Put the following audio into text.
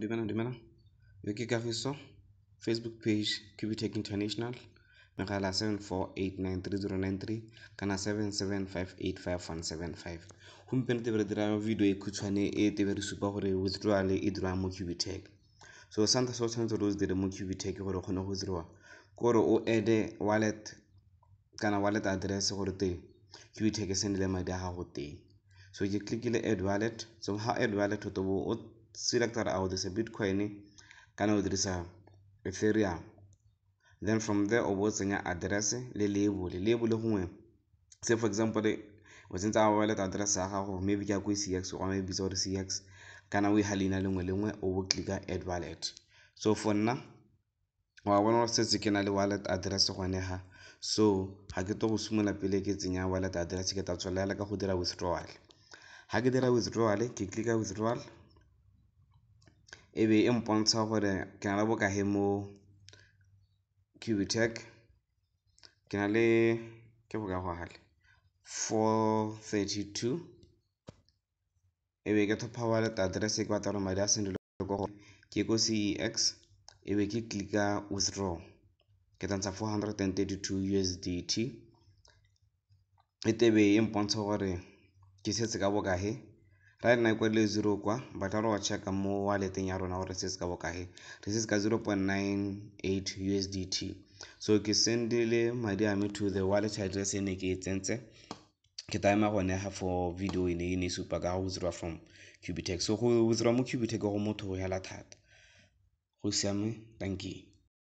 Demenan, demenan. Yo ke gave Facebook page Qbtech International. Megala 7489309 kana 775855175. Gompieno te be re dira video e khutshwane e te re e supa gore withdrawal e dirwang mo Qbtech. So santa se o tshwanetse re o se dire mo Qbtech gore o kgone go withdrawa. Ke gore o add wallet kana wallet address gore teng Qbtech e sendele madi a gago teng. So ke clickile add wallet. So ha add wallet o tobo selector I would say Bitcoin kana dirisa Ethereum then from there tsenya address le label label gongwe say for example o tsentse a wallet address ya gago maybe ke ya ko cx or maybe tsa gore cx kana o e ga lengwe lengwe o bo clicka add wallet so for nna wa bona gore setse ke na le wallet address gone ga so ga ke tlo go simola pele ke tsenya wallet address ke tla tswelela ka go dira withdrawal ga ke dira withdrawal ke clicka withdrawal e be e mpontsha gore ke na le bokae mo capitec ke na le ke boka gogale four thirty two e be ke thopa wallet address e ke batla gore madi a sendelwe ko go ke ko cex e be ke clicka withdraw ke tantsha four hundred and thirty two usdt e tebe e mpontsha gore ke setse ka bokae right now equal to 0 kwa but aro wacheka mo wale thing yaro na resist ka bokage he resist ka 0.98 USDT so ke sendile madi a me to the wallet address ene ke e tsentse ke taema gonega ha for video ene ene e supa ka go withdraw from Cubitech so go withdraw mo Cubitech go motho go hela thata go siame thank you